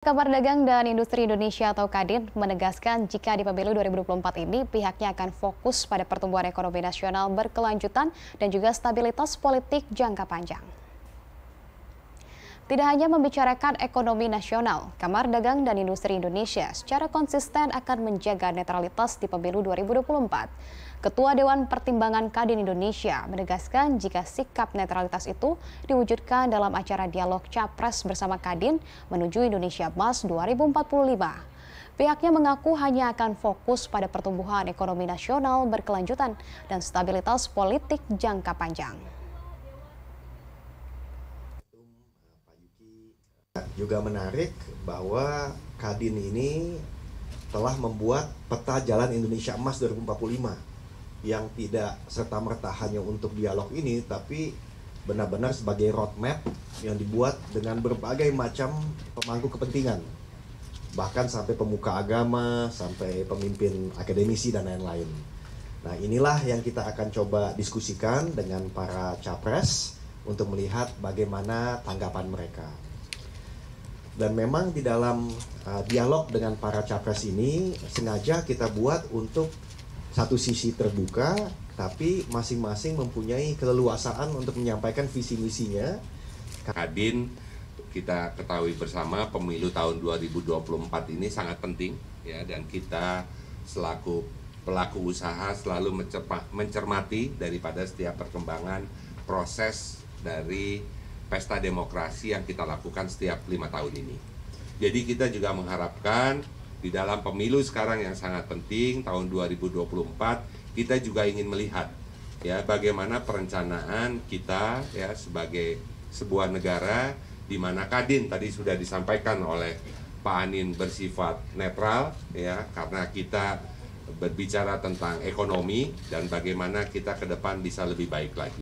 Kamar Dagang dan Industri Indonesia atau Kadin menegaskan jika di pemilu 2024 ini pihaknya akan fokus pada pertumbuhan ekonomi nasional berkelanjutan dan juga stabilitas politik jangka panjang. Tidak hanya membicarakan ekonomi nasional, Kamar Dagang dan Industri Indonesia secara konsisten akan menjaga netralitas di pemilu 2024. Ketua Dewan Pertimbangan Kadin Indonesia menegaskan jika sikap netralitas itu diwujudkan dalam acara dialog Capres bersama Kadin menuju Indonesia Mas 2045. Pihaknya mengaku hanya akan fokus pada pertumbuhan ekonomi nasional berkelanjutan dan stabilitas politik jangka panjang. juga menarik bahwa Kadin ini telah membuat peta jalan Indonesia Emas 2045 yang tidak serta-merta hanya untuk dialog ini tapi benar-benar sebagai roadmap yang dibuat dengan berbagai macam pemangku kepentingan bahkan sampai pemuka agama sampai pemimpin akademisi dan lain-lain nah inilah yang kita akan coba diskusikan dengan para capres untuk melihat bagaimana tanggapan mereka dan memang di dalam uh, dialog dengan para capres ini sengaja kita buat untuk satu sisi terbuka tapi masing-masing mempunyai keleluasaan untuk menyampaikan visi misinya. Kadin kita ketahui bersama pemilu tahun 2024 ini sangat penting ya dan kita selaku pelaku usaha selalu mencermati daripada setiap perkembangan proses dari pesta demokrasi yang kita lakukan setiap lima tahun ini. Jadi kita juga mengharapkan di dalam pemilu sekarang yang sangat penting tahun 2024 kita juga ingin melihat ya bagaimana perencanaan kita ya sebagai sebuah negara di mana Kadin tadi sudah disampaikan oleh Pak Anin bersifat netral ya karena kita berbicara tentang ekonomi dan bagaimana kita ke depan bisa lebih baik lagi.